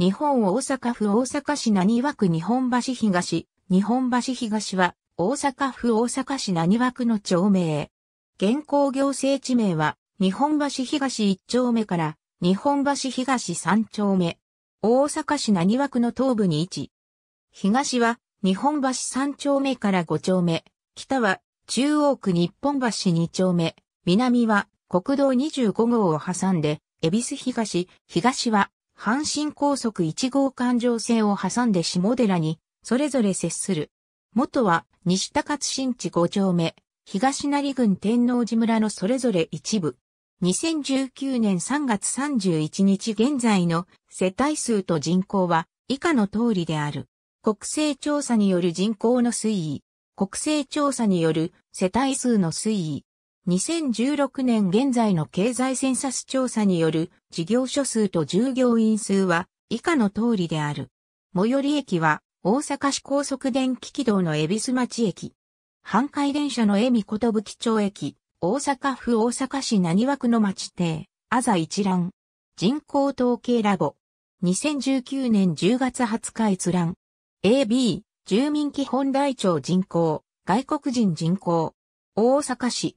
日本大阪府大阪市何和区日本橋東、日本橋東は大阪府大阪市何和区の町名。現行行政地名は日本橋東1丁目から日本橋東3丁目。大阪市何和区の東部に位置。東は日本橋3丁目から5丁目。北は中央区日本橋2丁目。南は国道25号を挟んで、恵比寿東、東は阪神高速1号環状線を挟んで下寺に、それぞれ接する。元は、西高津新地5丁目、東成郡天王寺村のそれぞれ一部。2019年3月31日現在の世帯数と人口は以下の通りである。国勢調査による人口の推移、国勢調査による世帯数の推移、2016年現在の経済センサス調査による事業所数と従業員数は以下の通りである。最寄り駅は大阪市高速電気軌道の恵比寿町駅。阪海電車の恵美ことぶき町駅、大阪府大阪市何枠の町邸、あざ一覧。人口統計ラボ。2019年10月20日閲覧。AB、住民基本台帳人口、外国人人口。大阪市。